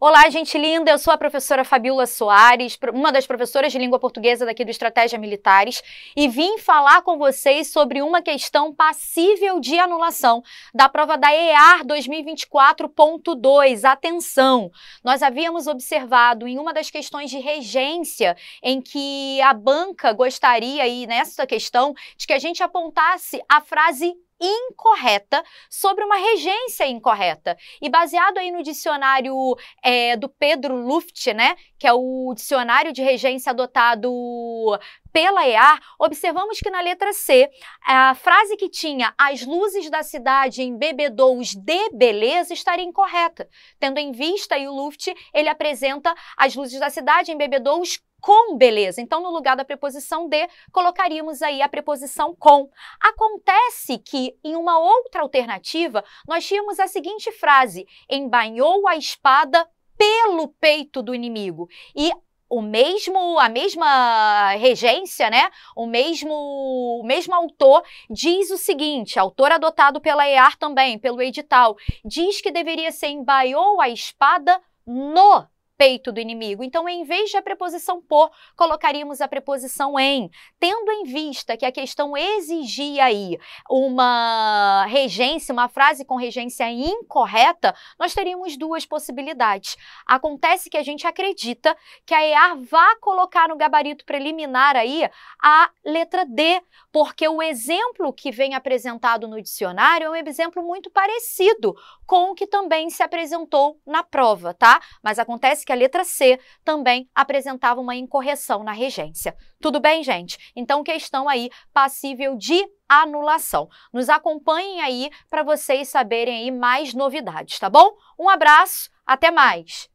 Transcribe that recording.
Olá, gente linda! Eu sou a professora Fabiola Soares, uma das professoras de língua portuguesa daqui do Estratégia Militares, e vim falar com vocês sobre uma questão passível de anulação da prova da EAR 2024.2. Atenção! Nós havíamos observado em uma das questões de regência em que a banca gostaria, aí nessa questão, de que a gente apontasse a frase incorreta sobre uma regência incorreta. E baseado aí no dicionário é, do Pedro Luft, né, que é o dicionário de regência adotado pela EAR, observamos que na letra C, a frase que tinha as luzes da cidade em bebedouros de beleza estaria incorreta, tendo em vista aí o Luft, ele apresenta as luzes da cidade em bebedouros com beleza. Então, no lugar da preposição de, colocaríamos aí a preposição com. Acontece que, em uma outra alternativa, nós tínhamos a seguinte frase: embainhou a espada pelo peito do inimigo. E o mesmo a mesma regência, né? O mesmo o mesmo autor diz o seguinte, autor adotado pela EAR também, pelo edital, diz que deveria ser embaiou a espada no peito do inimigo. Então, em vez de a preposição por, colocaríamos a preposição em, tendo em vista que a questão exigia aí uma regência, uma frase com regência incorreta, nós teríamos duas possibilidades. Acontece que a gente acredita que a EAR vá colocar no gabarito preliminar aí a letra D, porque o exemplo que vem apresentado no dicionário é um exemplo muito parecido com o que também se apresentou na prova, tá? Mas acontece que a letra C também apresentava uma incorreção na regência. Tudo bem, gente? Então, questão aí passível de anulação. Nos acompanhem aí para vocês saberem aí mais novidades, tá bom? Um abraço, até mais!